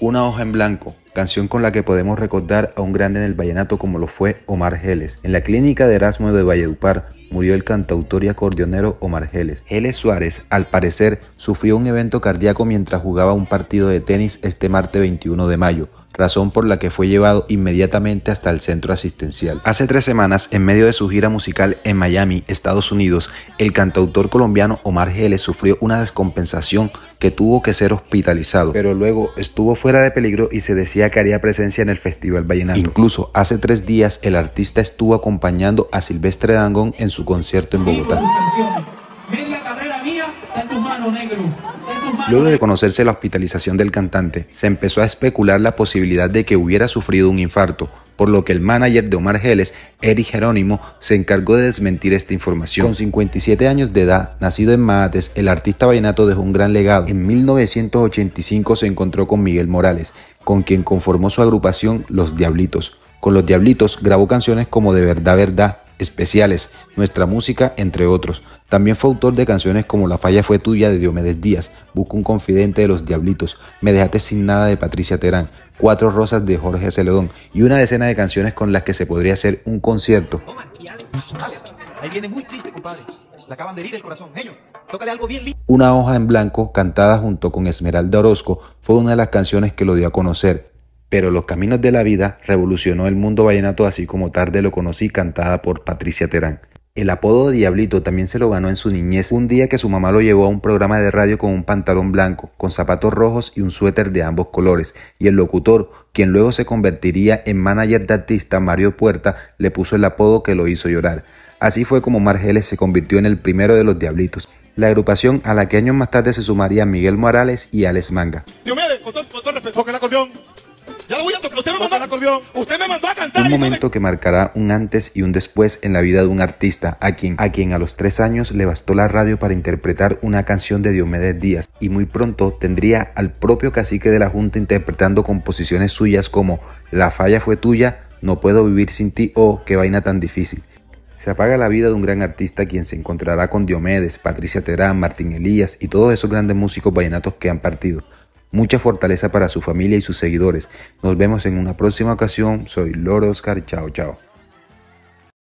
Una hoja en blanco, canción con la que podemos recordar a un grande en el vallenato como lo fue Omar Geles. En la clínica de Erasmo de Valledupar murió el cantautor y acordeonero Omar Geles. Geles Suárez, al parecer, sufrió un evento cardíaco mientras jugaba un partido de tenis este martes 21 de mayo razón por la que fue llevado inmediatamente hasta el centro asistencial. Hace tres semanas, en medio de su gira musical en Miami, Estados Unidos, el cantautor colombiano Omar Geles sufrió una descompensación que tuvo que ser hospitalizado, pero luego estuvo fuera de peligro y se decía que haría presencia en el Festival Vallenato. Incluso hace tres días el artista estuvo acompañando a Silvestre Dangón en su concierto en Bogotá. Luego de conocerse la hospitalización del cantante, se empezó a especular la posibilidad de que hubiera sufrido un infarto, por lo que el manager de Omar Geles, Eric Jerónimo, se encargó de desmentir esta información. Con 57 años de edad, nacido en Mahates, el artista vallenato dejó un gran legado. En 1985 se encontró con Miguel Morales, con quien conformó su agrupación Los Diablitos. Con Los Diablitos grabó canciones como De Verdad Verdad, especiales, nuestra música, entre otros. También fue autor de canciones como La falla fue tuya de Diomedes Díaz, Busco un confidente de los Diablitos, Me dejaste sin nada de Patricia Terán, Cuatro rosas de Jorge Celedón y una decena de canciones con las que se podría hacer un concierto. Una hoja en blanco, cantada junto con Esmeralda Orozco, fue una de las canciones que lo dio a conocer pero Los Caminos de la Vida revolucionó el mundo vallenato así como tarde lo conocí cantada por Patricia Terán. El apodo de Diablito también se lo ganó en su niñez, un día que su mamá lo llevó a un programa de radio con un pantalón blanco, con zapatos rojos y un suéter de ambos colores, y el locutor, quien luego se convertiría en manager de artista Mario Puerta, le puso el apodo que lo hizo llorar. Así fue como Margeles se convirtió en el primero de los Diablitos, la agrupación a la que años más tarde se sumaría Miguel Morales y Alex Manga. Dios mío, con todo, un momento que marcará un antes y un después en la vida de un artista, a quien, a quien a los tres años le bastó la radio para interpretar una canción de Diomedes Díaz y muy pronto tendría al propio cacique de la Junta interpretando composiciones suyas como La falla fue tuya, No puedo vivir sin ti o Qué vaina tan difícil. Se apaga la vida de un gran artista quien se encontrará con Diomedes, Patricia Terán, Martín Elías y todos esos grandes músicos vallenatos que han partido. Mucha fortaleza para su familia y sus seguidores. Nos vemos en una próxima ocasión. Soy Lord Oscar. Chao, chao.